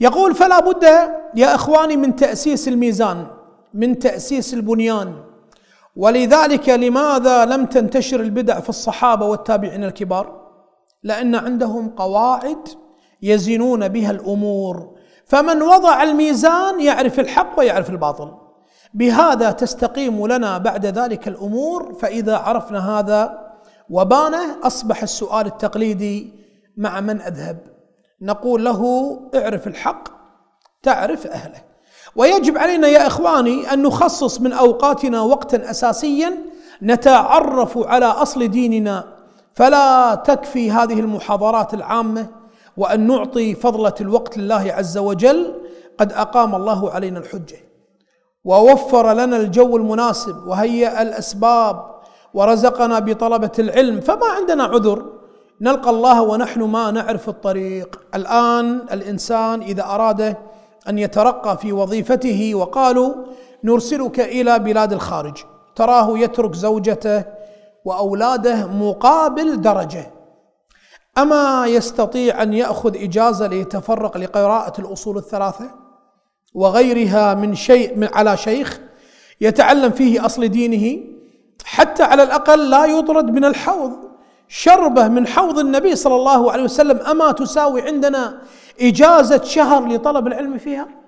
يقول فلا بد يا اخواني من تاسيس الميزان من تاسيس البنيان ولذلك لماذا لم تنتشر البدع في الصحابه والتابعين الكبار لان عندهم قواعد يزنون بها الامور فمن وضع الميزان يعرف الحق ويعرف الباطل بهذا تستقيم لنا بعد ذلك الامور فاذا عرفنا هذا وبانه اصبح السؤال التقليدي مع من اذهب نقول له اعرف الحق تعرف اهله ويجب علينا يا اخواني ان نخصص من اوقاتنا وقتا اساسيا نتعرف على اصل ديننا فلا تكفي هذه المحاضرات العامه وان نعطي فضله الوقت لله عز وجل قد اقام الله علينا الحجه ووفر لنا الجو المناسب وهيأ الاسباب ورزقنا بطلبه العلم فما عندنا عذر نلقى الله ونحن ما نعرف الطريق الان الانسان اذا اراد ان يترقى في وظيفته وقالوا نرسلك الى بلاد الخارج تراه يترك زوجته واولاده مقابل درجه اما يستطيع ان ياخذ اجازه ليتفرق لقراءه الاصول الثلاثه وغيرها من شيء من على شيخ يتعلم فيه اصل دينه حتى على الاقل لا يطرد من الحوض شربه من حوض النبي صلى الله عليه وسلم اما تساوي عندنا اجازه شهر لطلب العلم فيها؟